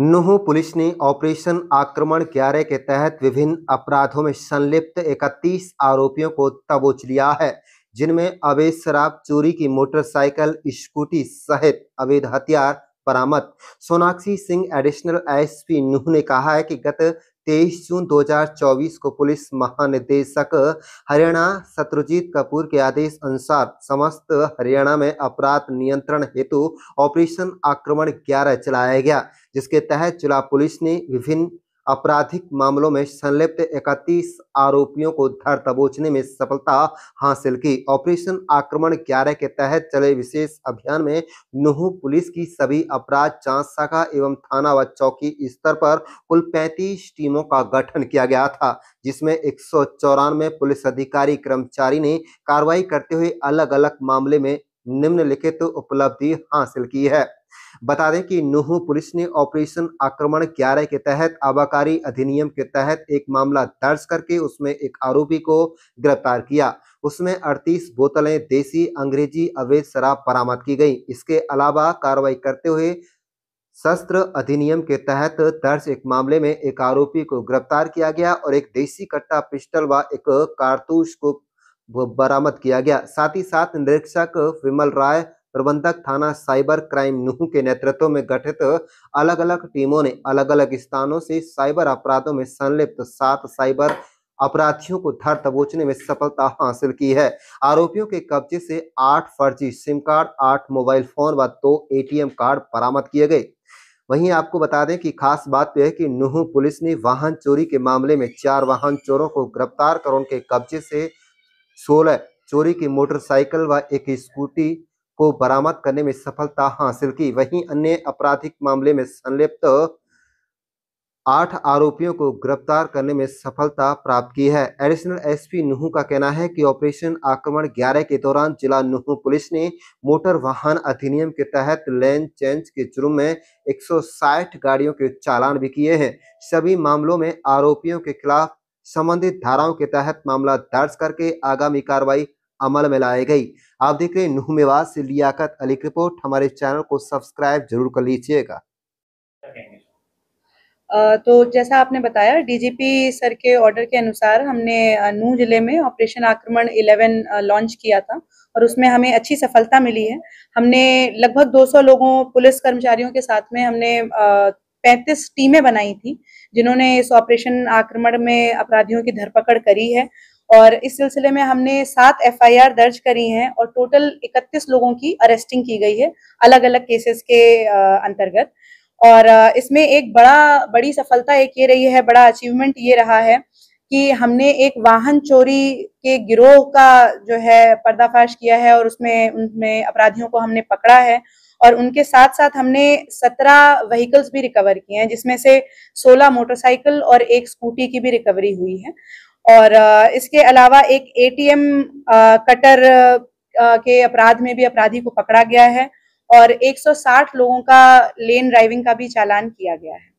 नूह police ने operation आक्रमण ग्यारह के तहत विभिन्न अपराधों में संलिप्त 31 आरोपियों को तबोच लिया है जिनमें अवैध शराब चोरी की मोटरसाइकिल स्कूटी सहित अवैध हथियार बरामद सोनाक्षी सिंह एडिशनल एसपी नूह ने कहा है कि गत तेईस जून 2024 को पुलिस महानिदेशक हरियाणा शत्रुजीत कपूर के आदेश अनुसार समस्त हरियाणा में अपराध नियंत्रण हेतु ऑपरेशन आक्रमण 11 चलाया गया जिसके तहत जिला पुलिस ने विभिन्न आपराधिक मामलों में संलिप्त इकतीस आरोपियों को धर दबोचने में सफलता हासिल की ऑपरेशन आक्रमण 11 के तहत चले विशेष अभियान में नुह पुलिस की सभी अपराध जांच शाखा एवं थाना व चौकी स्तर पर कुल 35 टीमों का गठन किया गया था जिसमें एक पुलिस अधिकारी कर्मचारी ने कार्रवाई करते हुए अलग अलग मामले में निम्नलिखित तो उपलब्धि हासिल की है बता दें कि नूह पुलिस ने ऑपरेशन आक्रमण ग्यारह के तहत आबाकारी अधिनियम के तहत एक मामला दर्ज करके उसमें एक आरोपी को गिरफ्तार किया उसमें 38 बोतलें देसी अंग्रेजी अवैध शराब बरामद की गई इसके अलावा कार्रवाई करते हुए शस्त्र अधिनियम के तहत दर्ज एक मामले में एक आरोपी को गिरफ्तार किया गया और एक देसी कट्टा पिस्टल व एक कारतूस को बरामद किया गया साथ ही साथ निरीक्षक विमल राय प्रबंधक थाना साइबर क्राइम नूह के नेतृत्व में गठित अलग अलग टीमों ने अलग अलग स्थानों से साइबर अपराधों में संलिप्त सात साइबर अपराधियों को धर दबोचने में सफलता हासिल की है आरोपियों के कब्जे से आठ फर्जी सिम कार्ड आठ मोबाइल फोन व दो एटीएम कार्ड बरामद किए गए वहीं आपको बता दें कि खास बात तो यह है कि नूह पुलिस ने वाहन चोरी के मामले में चार वाहन चोरों को गिरफ्तार कर उनके कब्जे से सोलह चोरी की मोटरसाइकिल व एक स्कूटी को बरामद करने में सफलता हासिल की वहीं अन्य आपराधिक मामले में संलिप्त आठ आरोपियों को गिरफ्तार करने में सफलता प्राप्त की है एडिशनल एसपी नुहू का कहना है कि ऑपरेशन आक्रमण 11 के दौरान जिला नुहू पुलिस ने मोटर वाहन अधिनियम के तहत लेन चेंज के जुर्म में 160 गाड़ियों के चालान भी किए हैं सभी मामलों में आरोपियों के खिलाफ संबंधित धाराओं के तहत मामला दर्ज करके आगामी कार्रवाई अमल में लाई गई आप देख रहे हैं नूह मेवाज से लियाकत अली की रिपोर्ट हमारे चैनल को सब्सक्राइब जरूर कर लीजिएगा तो जैसा आपने बताया डीजीपी सर के ऑर्डर के अनुसार हमने नू जिले में ऑपरेशन आक्रमण 11 लॉन्च किया था और उसमें हमें अच्छी सफलता मिली है हमने लगभग 200 लोगों पुलिस कर्मचारियों के साथ में हमने 35 टीमें बनाई थी जिन्होंने इस ऑपरेशन आक्रमण में अपराधियों की धरपकड़ करी है और इस सिलसिले में हमने सात एफआईआर दर्ज करी हैं और टोटल 31 लोगों की अरेस्टिंग की गई है अलग अलग केसेस के अंतर्गत और इसमें एक बड़ा बड़ी सफलता एक ये रही है बड़ा अचीवमेंट ये रहा है कि हमने एक वाहन चोरी के गिरोह का जो है पर्दाफाश किया है और उसमें उनमें अपराधियों को हमने पकड़ा है और उनके साथ साथ हमने सत्रह व्हीकल्स भी रिकवर किए हैं जिसमें से सोलह मोटरसाइकिल और एक स्कूटी की भी रिकवरी हुई है और इसके अलावा एक एटीएम कटर के अपराध में भी अपराधी को पकड़ा गया है और 160 लोगों का लेन ड्राइविंग का भी चालान किया गया है